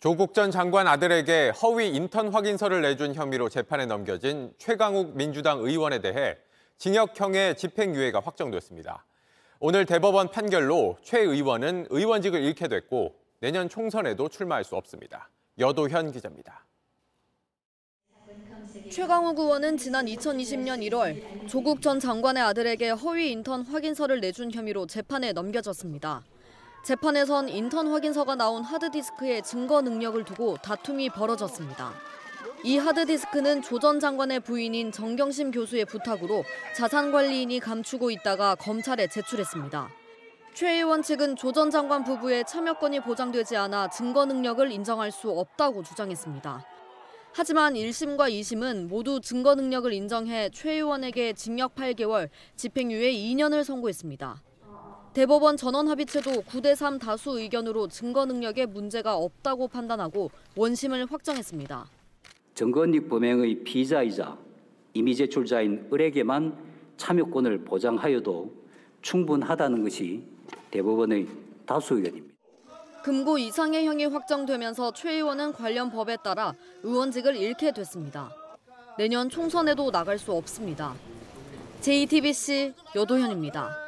조국 전 장관 아들에게 허위 인턴 확인서를 내준 혐의로 재판에 넘겨진 최강욱 민주당 의원에 대해 징역형의 집행유예가 확정됐습니다. 오늘 대법원 판결로 최 의원은 의원직을 잃게 됐고 내년 총선에도 출마할 수 없습니다. 여도현 기자입니다. 최강욱 의원은 지난 2020년 1월 조국 전 장관의 아들에게 허위 인턴 확인서를 내준 혐의로 재판에 넘겨졌습니다. 재판에선 인턴 확인서가 나온 하드디스크의 증거 능력을 두고 다툼이 벌어졌습니다. 이 하드디스크는 조전 장관의 부인인 정경심 교수의 부탁으로 자산관리인이 감추고 있다가 검찰에 제출했습니다. 최 의원 측은 조전 장관 부부의 참여권이 보장되지 않아 증거 능력을 인정할 수 없다고 주장했습니다. 하지만 1심과 2심은 모두 증거 능력을 인정해 최 의원에게 징역 8개월, 집행유예 2년을 선고했습니다. 대법원 전원 합의체도 9대3 다수 의견으로 증거 능력에 문제가 없다고 판단하고 원심을 확정했습니다. 정권익 범행의 피자이자 이미 제출자인 을에게만 참여권을 보장하여도 충분하다는 것이 대법원의 다수 의견입니다. 금고 이상의 형이 확정되면서 최 의원은 관련 법에 따라 의원직을 잃게 됐습니다. 내년 총선에도 나갈 수 없습니다. JTBC 여도현입니다.